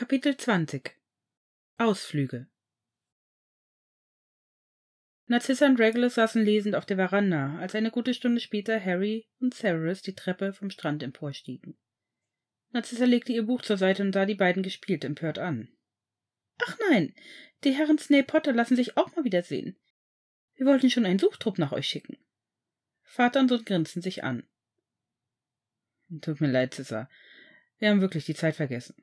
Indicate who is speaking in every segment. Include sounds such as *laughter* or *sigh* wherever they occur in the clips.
Speaker 1: Kapitel 20 Ausflüge Narcissa und Regulus saßen lesend auf der Veranda, als eine gute Stunde später Harry und Cerberus die Treppe vom Strand emporstiegen. Narcissa legte ihr Buch zur Seite und sah die beiden gespielt empört an. Ach nein, die Herren Snape Potter lassen sich auch mal wiedersehen. Wir wollten schon einen Suchtrupp nach euch schicken. Vater und Sohn grinsten sich an. Tut mir leid, Cissa. Wir haben wirklich die Zeit vergessen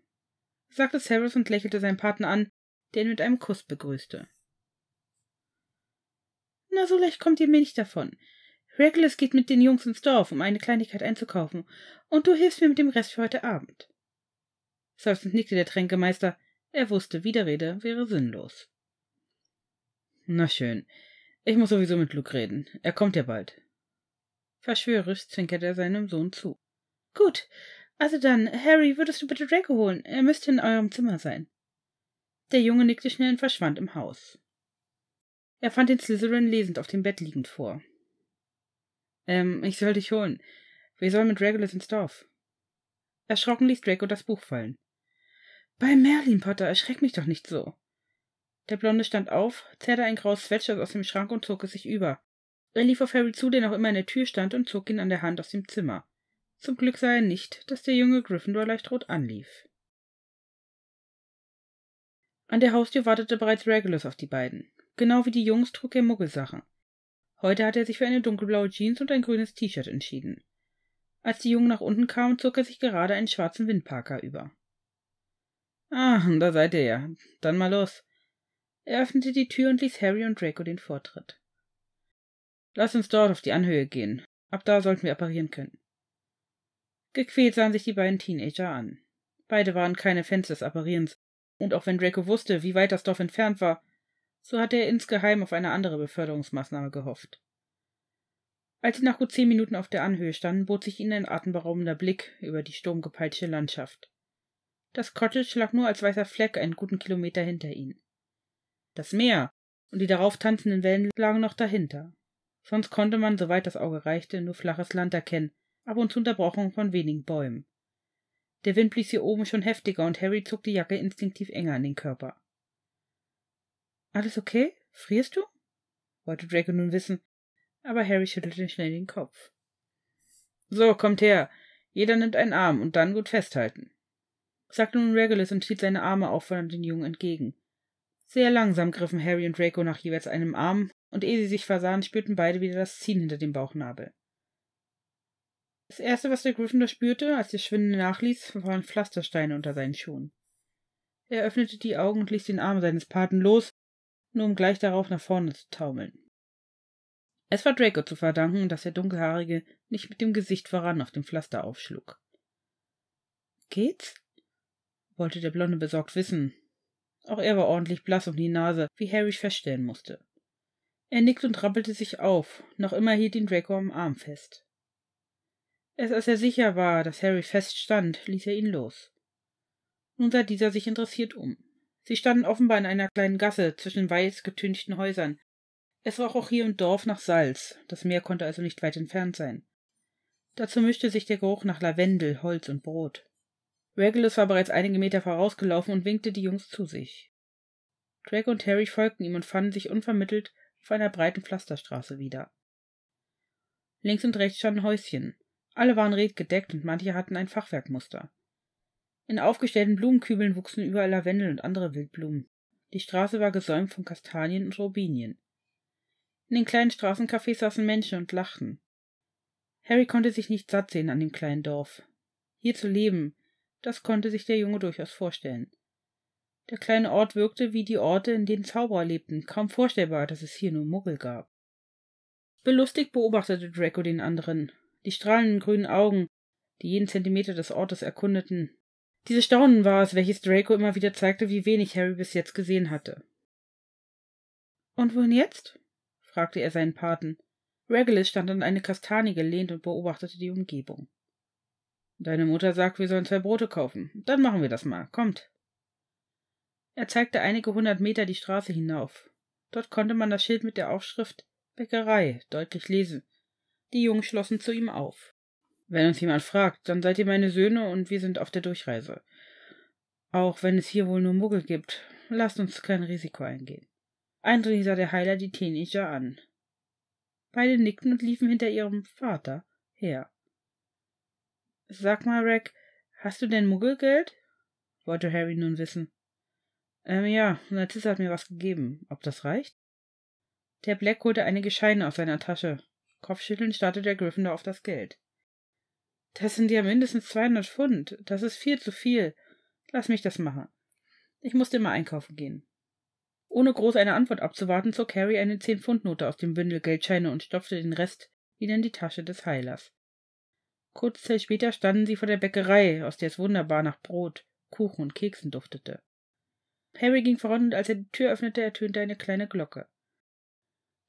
Speaker 1: sagte Severus und lächelte seinen Partner an, der ihn mit einem Kuss begrüßte. Na, so leicht kommt ihr mir nicht davon. Regulus geht mit den Jungs ins Dorf, um eine Kleinigkeit einzukaufen, und du hilfst mir mit dem Rest für heute Abend. Seufzend nickte der Tränkemeister. Er wusste, Widerrede wäre sinnlos. Na schön. Ich muss sowieso mit Luke reden. Er kommt ja bald. Verschwörisch zwinkerte er seinem Sohn zu. Gut, also dann, Harry, würdest du bitte Draco holen? Er müsste in eurem Zimmer sein. Der Junge nickte schnell und verschwand im Haus. Er fand den Slytherin lesend auf dem Bett liegend vor. Ähm, ich soll dich holen. Wir sollen mit Regulus ins Dorf. Erschrocken ließ Draco das Buch fallen. Bei Merlin, Potter, erschreck mich doch nicht so. Der Blonde stand auf, zerrte ein graues Sweatshirt aus dem Schrank und zog es sich über. Er lief auf Harry zu, der noch immer in der Tür stand, und zog ihn an der Hand aus dem Zimmer. Zum Glück sah er nicht, dass der junge Gryffindor leicht rot anlief. An der Haustür wartete bereits Regulus auf die beiden. Genau wie die Jungs trug er Muggelsachen. Heute hatte er sich für eine dunkelblaue Jeans und ein grünes T-Shirt entschieden. Als die Jungen nach unten kamen, zog er sich gerade einen schwarzen Windparker über. Ah, da seid ihr ja. Dann mal los. Er öffnete die Tür und ließ Harry und Draco den Vortritt. Lass uns dort auf die Anhöhe gehen. Ab da sollten wir apparieren können. Gequält sahen sich die beiden Teenager an. Beide waren keine Fans des Apparierens, und auch wenn Draco wusste, wie weit das Dorf entfernt war, so hatte er insgeheim auf eine andere Beförderungsmaßnahme gehofft. Als sie nach gut zehn Minuten auf der Anhöhe standen, bot sich ihnen ein atemberaubender Blick über die sturmgepeitschte Landschaft. Das Cottage lag nur als weißer Fleck einen guten Kilometer hinter ihnen. Das Meer und die darauf tanzenden Wellen lagen noch dahinter. Sonst konnte man, soweit das Auge reichte, nur flaches Land erkennen, ab und zu unterbrochen von wenigen Bäumen. Der Wind blies hier oben schon heftiger und Harry zog die Jacke instinktiv enger an den Körper. Alles okay? Frierst du? wollte Draco nun wissen, aber Harry schüttelte schnell den Kopf. So, kommt her. Jeder nimmt einen Arm und dann gut festhalten, sagte nun Regulus und hielt seine Arme auffordernd den Jungen entgegen. Sehr langsam griffen Harry und Draco nach jeweils einem Arm, und ehe sie sich versahen, spürten beide wieder das Ziehen hinter dem Bauchnabel. Das erste, was der Gryffindor spürte, als der Schwinde nachließ, waren Pflastersteine unter seinen Schuhen. Er öffnete die Augen und ließ den Arm seines Paten los, nur um gleich darauf nach vorne zu taumeln. Es war Draco zu verdanken, dass der Dunkelhaarige nicht mit dem Gesicht voran auf dem Pflaster aufschlug. Geht's? wollte der Blonde besorgt wissen. Auch er war ordentlich blass um die Nase, wie Harry feststellen musste. Er nickte und rappelte sich auf, noch immer hielt ihn Draco am Arm fest. Erst als er sicher war, dass Harry feststand, ließ er ihn los. Nun sah dieser sich interessiert um. Sie standen offenbar in einer kleinen Gasse zwischen weiß getünchten Häusern. Es roch auch hier im Dorf nach Salz, das Meer konnte also nicht weit entfernt sein. Dazu mischte sich der Geruch nach Lavendel, Holz und Brot. Regulus war bereits einige Meter vorausgelaufen und winkte die Jungs zu sich. Drake und Harry folgten ihm und fanden sich unvermittelt auf einer breiten Pflasterstraße wieder. Links und rechts standen Häuschen. Alle waren redgedeckt und manche hatten ein Fachwerkmuster. In aufgestellten Blumenkübeln wuchsen überall Lavendel und andere Wildblumen. Die Straße war gesäumt von Kastanien und Robinien. In den kleinen Straßencafés saßen Menschen und lachten. Harry konnte sich nicht satt sehen an dem kleinen Dorf. Hier zu leben, das konnte sich der Junge durchaus vorstellen. Der kleine Ort wirkte wie die Orte, in denen Zauberer lebten, kaum vorstellbar, dass es hier nur Muggel gab. Belustigt beobachtete Draco den anderen, die strahlenden grünen Augen, die jeden Zentimeter des Ortes erkundeten. Dieses Staunen war es, welches Draco immer wieder zeigte, wie wenig Harry bis jetzt gesehen hatte. Und wohin jetzt? fragte er seinen Paten. Regulus stand an eine Kastanie gelehnt und beobachtete die Umgebung. Deine Mutter sagt, wir sollen zwei Brote kaufen. Dann machen wir das mal. Kommt. Er zeigte einige hundert Meter die Straße hinauf. Dort konnte man das Schild mit der Aufschrift Bäckerei deutlich lesen, die Jungen schlossen zu ihm auf. Wenn uns jemand fragt, dann seid ihr meine Söhne und wir sind auf der Durchreise. Auch wenn es hier wohl nur Muggel gibt, lasst uns kein Risiko eingehen. Eindringlich sah der Heiler die Teenager an. Beide nickten und liefen hinter ihrem Vater her. Sag mal, Rack, hast du denn Muggelgeld? wollte Harry nun wissen. Ähm, ja, Narzissa hat mir was gegeben. Ob das reicht? Der Black holte einige Scheine aus seiner Tasche. Kopfschüttelnd starrte der Gryffindor auf das Geld. Das sind ja mindestens 200 Pfund. Das ist viel zu viel. Lass mich das machen. Ich musste immer einkaufen gehen. Ohne groß eine Antwort abzuwarten, zog Harry eine Zehn-Pfund-Note aus dem Bündel Geldscheine und stopfte den Rest wieder in die Tasche des Heilers. Kurze Zeit später standen sie vor der Bäckerei, aus der es wunderbar nach Brot, Kuchen und Keksen duftete. Harry ging voran und als er die Tür öffnete, ertönte eine kleine Glocke.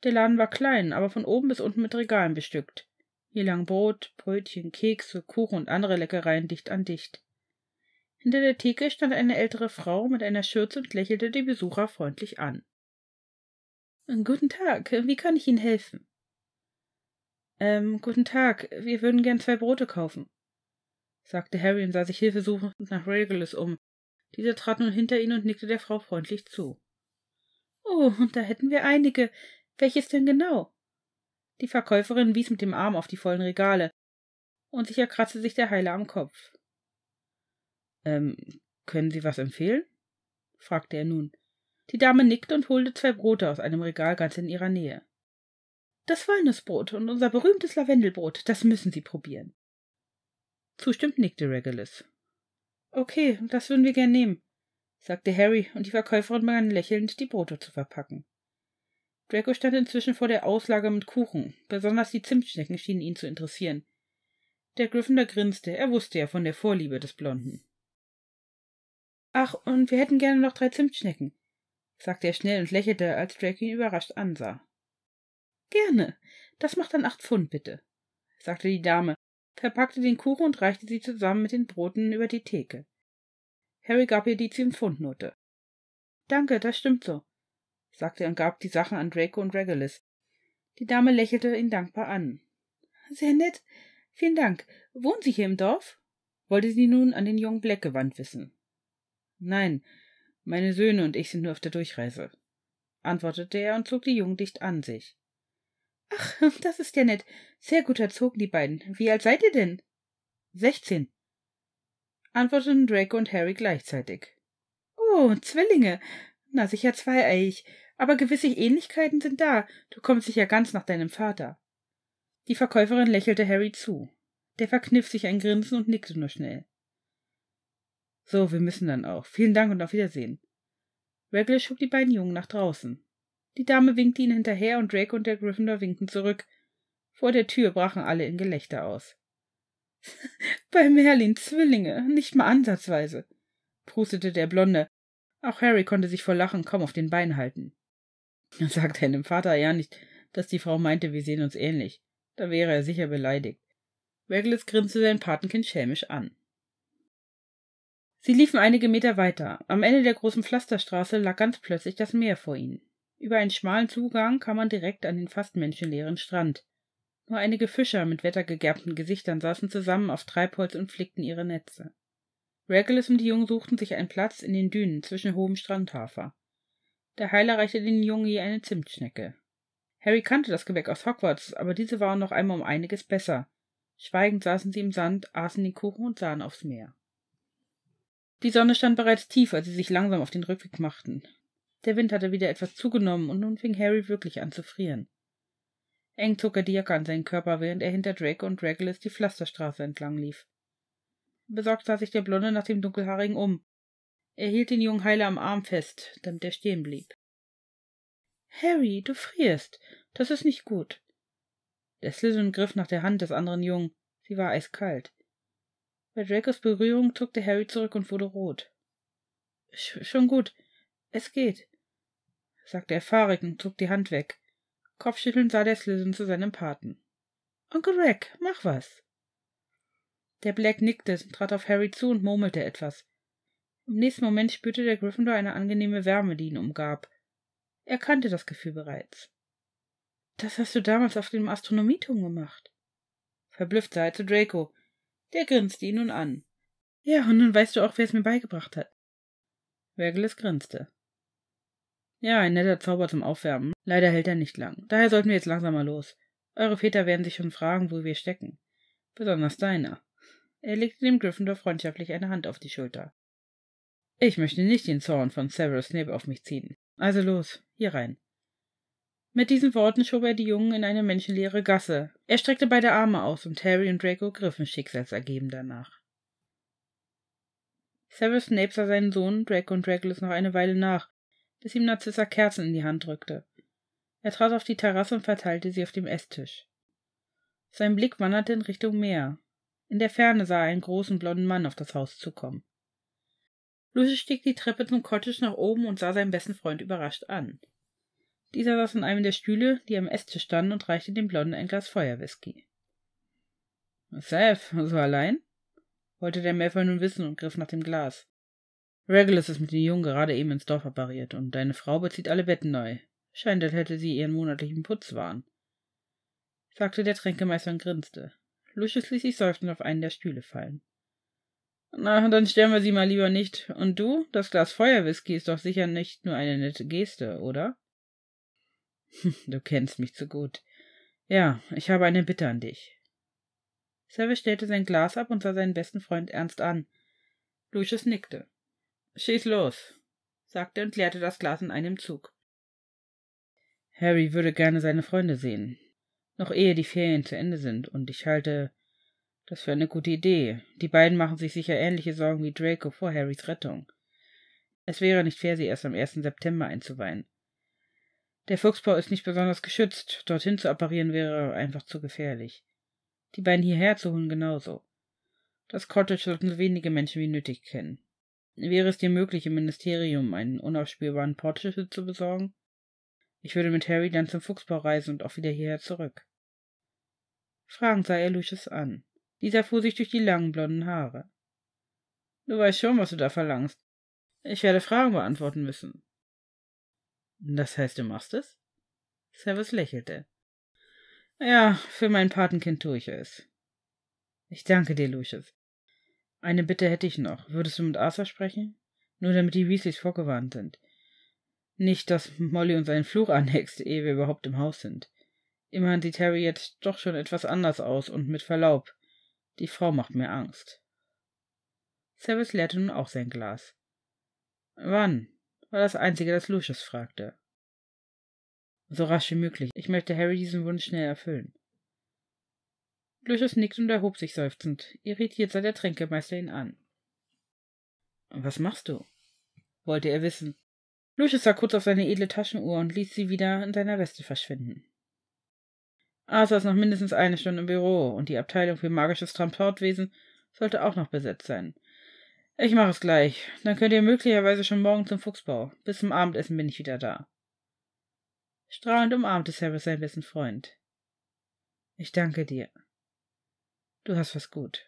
Speaker 1: Der Laden war klein, aber von oben bis unten mit Regalen bestückt. Hier lang Brot, Brötchen, Kekse, Kuchen und andere Leckereien dicht an dicht. Hinter der Theke stand eine ältere Frau mit einer Schürze und lächelte die Besucher freundlich an. Guten Tag, wie kann ich Ihnen helfen? Ähm, guten Tag, wir würden gern zwei Brote kaufen, sagte Harry und sah sich hilfesuchend nach Regulus um. Dieser trat nun hinter ihn und nickte der Frau freundlich zu. Oh, und da hätten wir einige. Welches denn genau? Die Verkäuferin wies mit dem Arm auf die vollen Regale, und sicher kratzte sich der Heiler am Kopf. Ähm, können Sie was empfehlen? fragte er nun. Die Dame nickte und holte zwei Brote aus einem Regal ganz in ihrer Nähe. Das Walnussbrot und unser berühmtes Lavendelbrot, das müssen Sie probieren. Zustimmend nickte Regulus. Okay, das würden wir gern nehmen, sagte Harry, und die Verkäuferin begann lächelnd, die Brote zu verpacken. Draco stand inzwischen vor der Auslage mit Kuchen. Besonders die Zimtschnecken schienen ihn zu interessieren. Der Gryffindor grinste. Er wusste ja von der Vorliebe des Blonden. Ach, und wir hätten gerne noch drei Zimtschnecken, sagte er schnell und lächelte, als Draco ihn überrascht ansah. Gerne. Das macht dann acht Pfund, bitte, sagte die Dame, verpackte den Kuchen und reichte sie zusammen mit den Broten über die Theke. Harry gab ihr die zehn Pfund Note. Danke, das stimmt so sagte er und gab die Sachen an Draco und Regulus. Die Dame lächelte ihn dankbar an. Sehr nett. Vielen Dank. Wohnen Sie hier im Dorf? wollte sie nun an den jungen Black gewandt wissen. Nein, meine Söhne und ich sind nur auf der Durchreise, antwortete er und zog die Jungen dicht an sich. Ach, *laughs* das ist ja nett. Sehr gut erzogen die beiden. Wie alt seid ihr denn? Sechzehn, antworteten Draco und Harry gleichzeitig. Oh, Zwillinge. Na sicher zweieiig aber gewisse Ähnlichkeiten sind da, du kommst sicher ganz nach deinem Vater. Die Verkäuferin lächelte Harry zu. Der verkniff sich ein Grinsen und nickte nur schnell. So, wir müssen dann auch. Vielen Dank und auf Wiedersehen. Regulus schob die beiden Jungen nach draußen. Die Dame winkte ihnen hinterher und Drake und der Gryffindor winkten zurück. Vor der Tür brachen alle in Gelächter aus. *laughs* Bei Merlin Zwillinge, nicht mal ansatzweise, prustete der Blonde. Auch Harry konnte sich vor Lachen kaum auf den Beinen halten sagte er dem Vater ja nicht, dass die Frau meinte, wir sehen uns ähnlich. Da wäre er sicher beleidigt. Werglitz grinste sein Patenkind schelmisch an. Sie liefen einige Meter weiter. Am Ende der großen Pflasterstraße lag ganz plötzlich das Meer vor ihnen. Über einen schmalen Zugang kam man direkt an den fast menschenleeren Strand. Nur einige Fischer mit wettergegerbten Gesichtern saßen zusammen auf Treibholz und flickten ihre Netze. Regulus und die Jungen suchten sich einen Platz in den Dünen zwischen hohem Strandhafer. Der Heiler reichte den Jungen je eine Zimtschnecke. Harry kannte das Gebäck aus Hogwarts, aber diese waren noch einmal um einiges besser. Schweigend saßen sie im Sand, aßen den Kuchen und sahen aufs Meer. Die Sonne stand bereits tief, als sie sich langsam auf den Rückweg machten. Der Wind hatte wieder etwas zugenommen und nun fing Harry wirklich an zu frieren. Eng zog er die Jacke an seinen Körper, während er hinter Drake und Regulus die Pflasterstraße entlang lief. Besorgt sah sich der Blonde nach dem Dunkelhaarigen um, er hielt den jungen Heiler am Arm fest, damit er stehen blieb. Harry, du frierst. Das ist nicht gut. Der Slytherin griff nach der Hand des anderen Jungen. Sie war eiskalt. Bei Dracos Berührung zuckte Harry zurück und wurde rot. Sch schon gut. Es geht, sagte er fahrig und zog die Hand weg. Kopfschüttelnd sah der Slytherin zu seinem Paten. Onkel Rack, mach was. Der Black nickte, trat auf Harry zu und murmelte etwas. Im nächsten Moment spürte der Gryffindor eine angenehme Wärme, die ihn umgab. Er kannte das Gefühl bereits. Das hast du damals auf dem Astronomieturm gemacht. Verblüfft sah er zu Draco. Der grinste ihn nun an. Ja, und nun weißt du auch, wer es mir beigebracht hat. Vergilis grinste. Ja, ein netter Zauber zum Aufwärmen. Leider hält er nicht lang. Daher sollten wir jetzt langsamer los. Eure Väter werden sich schon fragen, wo wir stecken. Besonders deiner. Er legte dem Gryffindor freundschaftlich eine Hand auf die Schulter. Ich möchte nicht den Zorn von Severus Snape auf mich ziehen. Also los, hier rein. Mit diesen Worten schob er die Jungen in eine menschenleere Gasse. Er streckte beide Arme aus und Harry und Draco griffen schicksalsergeben danach. Severus Snape sah seinen Sohn Draco und Regulus noch eine Weile nach, bis ihm Narzissa Kerzen in die Hand drückte. Er trat auf die Terrasse und verteilte sie auf dem Esstisch. Sein Blick wanderte in Richtung Meer. In der Ferne sah er einen großen blonden Mann auf das Haus zukommen. Lucy stieg die Treppe zum Cottage nach oben und sah seinen besten Freund überrascht an. Dieser saß in einem der Stühle, die am Esstisch standen, und reichte dem Blonden ein Glas Feuerwhisky. Seth, so allein? wollte der Malfoy nun wissen und griff nach dem Glas. Regulus ist mit den Jungen gerade eben ins Dorf appariert und deine Frau bezieht alle Betten neu. Scheint, als hätte sie ihren monatlichen Putz Putzwahn, sagte der Tränkemeister und grinste. Lucius ließ sich seufzend auf einen der Stühle fallen. Na, dann stellen wir sie mal lieber nicht. Und du? Das Glas Feuerwhisky ist doch sicher nicht nur eine nette Geste, oder? *laughs* du kennst mich zu gut. Ja, ich habe eine Bitte an dich. Savage stellte sein Glas ab und sah seinen besten Freund ernst an. Lucius nickte. Schieß los, sagte und leerte das Glas in einem Zug. Harry würde gerne seine Freunde sehen, noch ehe die Ferien zu Ende sind, und ich halte das wäre eine gute Idee. Die beiden machen sich sicher ähnliche Sorgen wie Draco vor Harrys Rettung. Es wäre nicht fair, sie erst am 1. September einzuweihen. Der Fuchsbau ist nicht besonders geschützt. Dorthin zu apparieren wäre einfach zu gefährlich. Die beiden hierher zu holen genauso. Das Cottage sollten so wenige Menschen wie nötig kennen. Wäre es dir möglich, im Ministerium einen unausspielbaren Portschlüssel zu besorgen? Ich würde mit Harry dann zum Fuchsbau reisen und auch wieder hierher zurück. Fragen sah er Lucius an. Dieser fuhr sich durch die langen blonden Haare. Du weißt schon, was du da verlangst. Ich werde Fragen beantworten müssen. Das heißt, du machst es? Servus lächelte. Ja, für mein Patenkind tue ich es. Ich danke dir, Lucius. Eine Bitte hätte ich noch. Würdest du mit Arthur sprechen? Nur damit die Weasleys vorgewarnt sind. Nicht, dass Molly uns einen Fluch anhext, ehe wir überhaupt im Haus sind. Immerhin sieht Harry jetzt doch schon etwas anders aus und mit Verlaub. Die Frau macht mir Angst. Service leerte nun auch sein Glas. Wann? war das Einzige, das Lucius fragte. So rasch wie möglich. Ich möchte Harry diesen Wunsch schnell erfüllen. Lucius nickte und erhob sich seufzend. Irritiert sah der Tränkemeister ihn an. Was machst du? wollte er wissen. Lucius sah kurz auf seine edle Taschenuhr und ließ sie wieder in seiner Weste verschwinden. Ah, ist noch mindestens eine Stunde im Büro und die Abteilung für magisches Transportwesen sollte auch noch besetzt sein. Ich mache es gleich. Dann könnt ihr möglicherweise schon morgen zum Fuchsbau. Bis zum Abendessen bin ich wieder da. Strahlend umarmte Cyrus seinen besten Freund. Ich danke dir. Du hast was gut.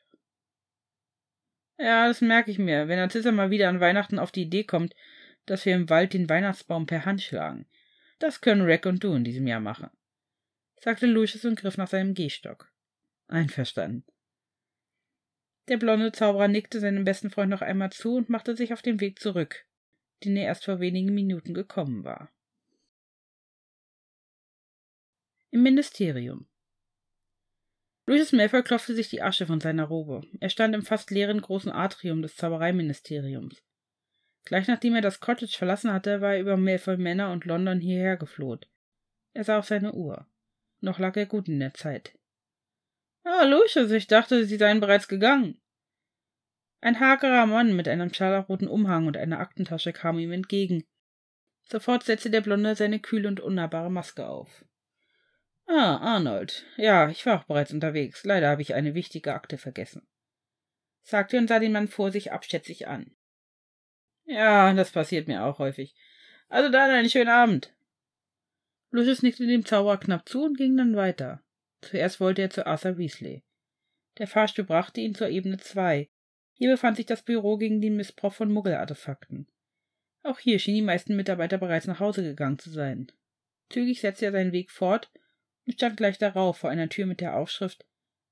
Speaker 1: Ja, das merke ich mir, wenn Narzissa mal wieder an Weihnachten auf die Idee kommt, dass wir im Wald den Weihnachtsbaum per Hand schlagen. Das können Rack und du in diesem Jahr machen sagte Lucius und griff nach seinem Gehstock. Einverstanden. Der blonde Zauberer nickte seinem besten Freund noch einmal zu und machte sich auf den Weg zurück, den er erst vor wenigen Minuten gekommen war. Im Ministerium. Lucius Malfoy klopfte sich die Asche von seiner Robe. Er stand im fast leeren großen Atrium des Zaubereiministeriums. Gleich nachdem er das Cottage verlassen hatte, war er über Malfoy Männer und London hierher gefloht. Er sah auf seine Uhr. Noch lag er gut in der Zeit. Ah, Lucius, ich dachte, Sie seien bereits gegangen. Ein hagerer Mann mit einem scharlachroten Umhang und einer Aktentasche kam ihm entgegen. Sofort setzte der Blonde seine kühle und unnahbare Maske auf. Ah, Arnold. Ja, ich war auch bereits unterwegs. Leider habe ich eine wichtige Akte vergessen. Sagte und sah den Mann vor sich abschätzig an. Ja, das passiert mir auch häufig. Also dann einen schönen Abend. Lucius nickte dem Zauberer knapp zu und ging dann weiter. Zuerst wollte er zu Arthur Weasley. Der Fahrstuhl brachte ihn zur Ebene 2. Hier befand sich das Büro gegen den Missbrauch von Muggelartefakten. Auch hier schienen die meisten Mitarbeiter bereits nach Hause gegangen zu sein. Zügig setzte er seinen Weg fort und stand gleich darauf vor einer Tür mit der Aufschrift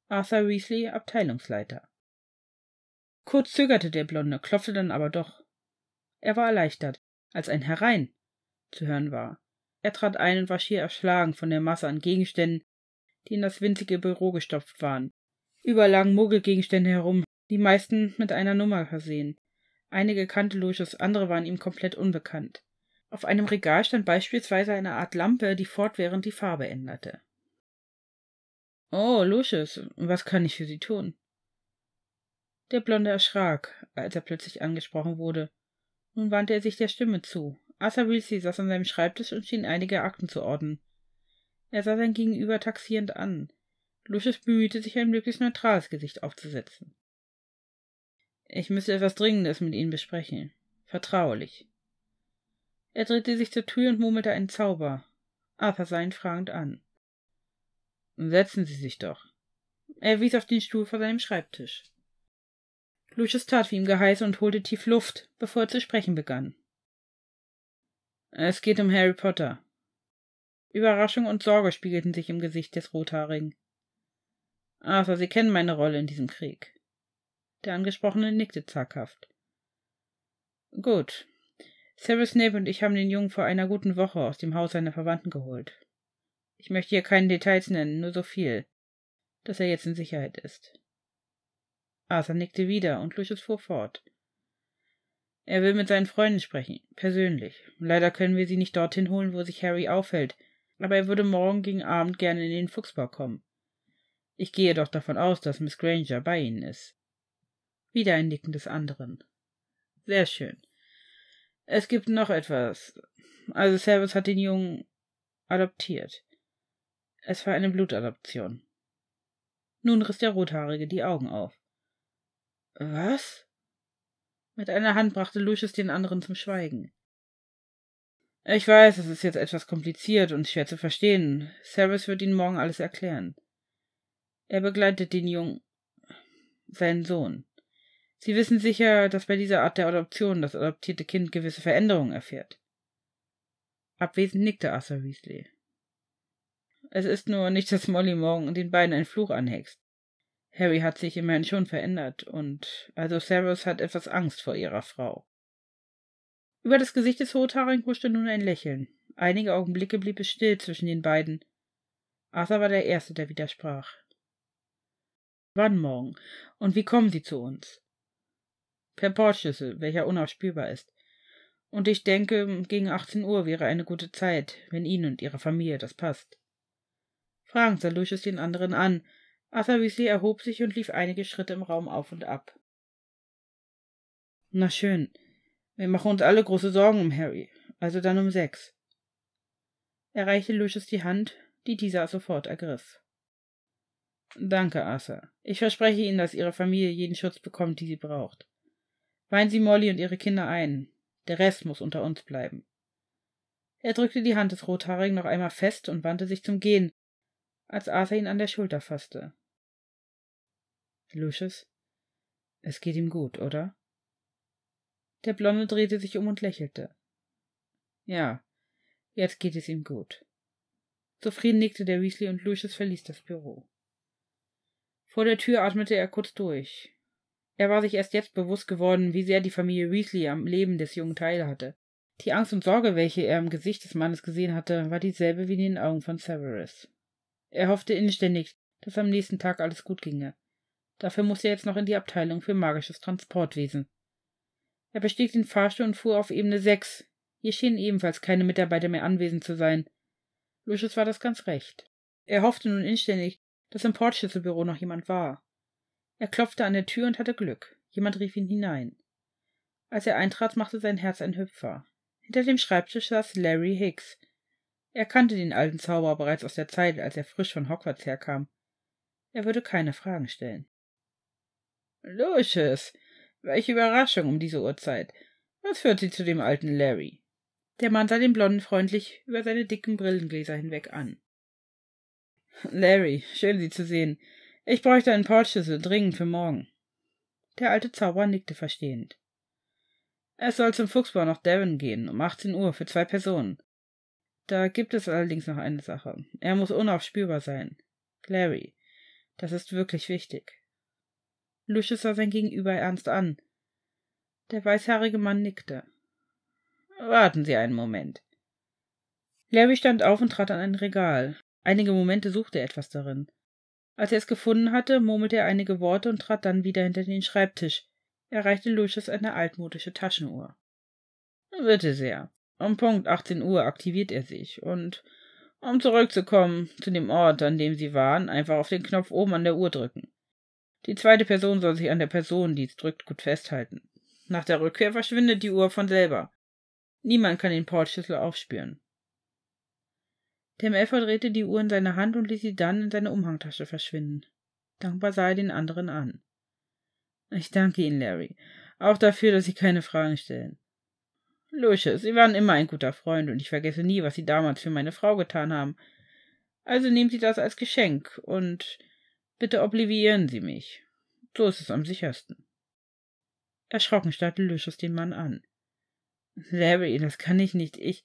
Speaker 1: Arthur Weasley, Abteilungsleiter. Kurz zögerte der Blonde, klopfte dann aber doch. Er war erleichtert, als ein Herein zu hören war. Er trat ein und war schier erschlagen von der Masse an Gegenständen, die in das winzige Büro gestopft waren. lagen Mogelgegenstände herum, die meisten mit einer Nummer versehen. Einige kannte Lucius, andere waren ihm komplett unbekannt. Auf einem Regal stand beispielsweise eine Art Lampe, die fortwährend die Farbe änderte. Oh, Lucius, was kann ich für Sie tun? Der Blonde erschrak, als er plötzlich angesprochen wurde. Nun wandte er sich der Stimme zu, Arthur Weasley saß an seinem Schreibtisch und schien einige Akten zu ordnen. Er sah sein Gegenüber taxierend an. Lucius bemühte sich, ein möglichst neutrales Gesicht aufzusetzen. Ich müsste etwas Dringendes mit Ihnen besprechen. Vertraulich. Er drehte sich zur Tür und murmelte einen Zauber. Arthur sah ihn fragend an. Setzen Sie sich doch. Er wies auf den Stuhl vor seinem Schreibtisch. Lucius tat wie ihm geheißen und holte tief Luft, bevor er zu sprechen begann. Es geht um Harry Potter. Überraschung und Sorge spiegelten sich im Gesicht des Rothaarigen. Arthur, Sie kennen meine Rolle in diesem Krieg. Der Angesprochene nickte zaghaft. Gut. Severus Snape und ich haben den Jungen vor einer guten Woche aus dem Haus seiner Verwandten geholt. Ich möchte hier keine Details nennen, nur so viel, dass er jetzt in Sicherheit ist. Arthur nickte wieder und Lucius fuhr fort. Er will mit seinen Freunden sprechen, persönlich. Leider können wir sie nicht dorthin holen, wo sich Harry aufhält, aber er würde morgen gegen Abend gerne in den Fuchsbau kommen. Ich gehe doch davon aus, dass Miss Granger bei Ihnen ist. Wieder ein Nicken des anderen. Sehr schön. Es gibt noch etwas. Also Servus hat den Jungen adoptiert. Es war eine Blutadoption. Nun riss der Rothaarige die Augen auf. Was? Mit einer Hand brachte Lucius den anderen zum Schweigen. Ich weiß, es ist jetzt etwas kompliziert und schwer zu verstehen. Service wird Ihnen morgen alles erklären. Er begleitet den Jungen, seinen Sohn. Sie wissen sicher, dass bei dieser Art der Adoption das adoptierte Kind gewisse Veränderungen erfährt. Abwesend nickte Arthur Weasley. Es ist nur nicht, dass Molly morgen den beiden einen Fluch anhext. Harry hat sich immerhin schon verändert und also Severus hat etwas Angst vor ihrer Frau. Über das Gesicht des Rothaarigen huschte nun ein Lächeln. Einige Augenblicke blieb es still zwischen den beiden. Arthur war der Erste, der widersprach. Wann morgen? Und wie kommen Sie zu uns? Per Bordschlüssel, welcher unausspürbar ist. Und ich denke, gegen 18 Uhr wäre eine gute Zeit, wenn Ihnen und Ihrer Familie das passt. Fragen Sie Lucius den anderen an, Arthur Weasley erhob sich und lief einige Schritte im Raum auf und ab. Na schön. Wir machen uns alle große Sorgen um Harry. Also dann um sechs. Er reichte Lucius die Hand, die dieser sofort ergriff. Danke, Arthur. Ich verspreche Ihnen, dass Ihre Familie jeden Schutz bekommt, die sie braucht. Weinen Sie Molly und ihre Kinder ein. Der Rest muss unter uns bleiben. Er drückte die Hand des Rothaarigen noch einmal fest und wandte sich zum Gehen, als Arthur ihn an der Schulter fasste. Lucius, es geht ihm gut, oder? Der Blonde drehte sich um und lächelte. Ja, jetzt geht es ihm gut. Zufrieden nickte der Weasley und Lucius verließ das Büro. Vor der Tür atmete er kurz durch. Er war sich erst jetzt bewusst geworden, wie sehr die Familie Weasley am Leben des Jungen teilhatte. Die Angst und Sorge, welche er im Gesicht des Mannes gesehen hatte, war dieselbe wie in den Augen von Severus. Er hoffte inständig, dass am nächsten Tag alles gut ginge. Dafür musste er jetzt noch in die Abteilung für magisches Transportwesen. Er bestieg den Fahrstuhl und fuhr auf Ebene 6. Hier schienen ebenfalls keine Mitarbeiter mehr anwesend zu sein. Lucius war das ganz recht. Er hoffte nun inständig, dass im Portschlüsselbüro noch jemand war. Er klopfte an der Tür und hatte Glück. Jemand rief ihn hinein. Als er eintrat, machte sein Herz ein Hüpfer. Hinter dem Schreibtisch saß Larry Hicks. Er kannte den alten Zauberer bereits aus der Zeit, als er frisch von Hogwarts herkam. Er würde keine Fragen stellen. Lucius, welche Überraschung um diese Uhrzeit. Was führt Sie zu dem alten Larry? Der Mann sah den Blonden freundlich über seine dicken Brillengläser hinweg an. Larry, schön Sie zu sehen. Ich bräuchte einen Portschlüssel dringend für morgen. Der alte Zauberer nickte verstehend. Es soll zum Fuchsbau nach Devon gehen, um 18 Uhr, für zwei Personen. Da gibt es allerdings noch eine Sache. Er muss unaufspürbar sein. Larry, das ist wirklich wichtig. Lucius sah sein Gegenüber ernst an. Der weißhaarige Mann nickte. Warten Sie einen Moment. Larry stand auf und trat an ein Regal. Einige Momente suchte er etwas darin. Als er es gefunden hatte, murmelte er einige Worte und trat dann wieder hinter den Schreibtisch. Er reichte Lucius eine altmodische Taschenuhr. Bitte sehr. Um Punkt 18 Uhr aktiviert er sich und, um zurückzukommen zu dem Ort, an dem Sie waren, einfach auf den Knopf oben an der Uhr drücken. Die zweite Person soll sich an der Person, die es drückt, gut festhalten. Nach der Rückkehr verschwindet die Uhr von selber. Niemand kann den Portschlüssel aufspüren. Der Melfer drehte die Uhr in seine Hand und ließ sie dann in seine Umhangtasche verschwinden. Dankbar sah er den anderen an. Ich danke Ihnen, Larry, auch dafür, dass Sie keine Fragen stellen. Lucius, Sie waren immer ein guter Freund und ich vergesse nie, was Sie damals für meine Frau getan haben. Also nehmen Sie das als Geschenk und Bitte oblivieren Sie mich. So ist es am sichersten. Erschrocken starrte Lucius den Mann an. Larry, das kann ich nicht, ich.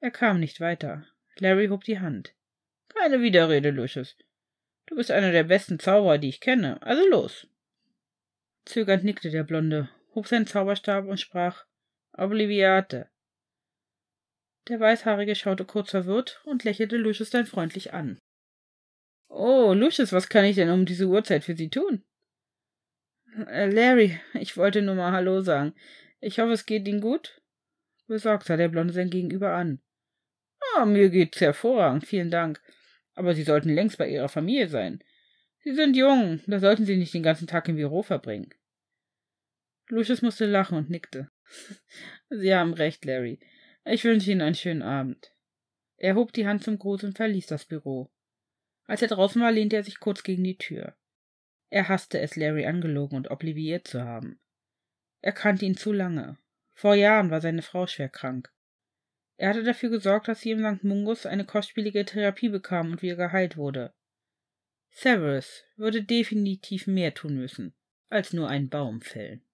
Speaker 1: Er kam nicht weiter. Larry hob die Hand. Keine Widerrede, Lucius. Du bist einer der besten Zauberer, die ich kenne, also los. Zögernd nickte der Blonde, hob seinen Zauberstab und sprach Obliviate. Der Weißhaarige schaute kurz verwirrt und lächelte Lucius dann freundlich an. Oh, Lucius, was kann ich denn um diese Uhrzeit für Sie tun? Äh, Larry, ich wollte nur mal Hallo sagen. Ich hoffe, es geht Ihnen gut? Besorgt sah der Blonde sein Gegenüber an. Ah, oh, mir geht's hervorragend, vielen Dank. Aber Sie sollten längst bei Ihrer Familie sein. Sie sind jung, da sollten Sie nicht den ganzen Tag im Büro verbringen. Lucius musste lachen und nickte. *laughs* Sie haben recht, Larry. Ich wünsche Ihnen einen schönen Abend. Er hob die Hand zum Gruß und verließ das Büro. Als er draußen war, lehnte er sich kurz gegen die Tür. Er hasste es, Larry angelogen und obliviert zu haben. Er kannte ihn zu lange. Vor Jahren war seine Frau schwer krank. Er hatte dafür gesorgt, dass sie im St. Mungus eine kostspielige Therapie bekam und wieder geheilt wurde. Severus würde definitiv mehr tun müssen, als nur einen Baum fällen.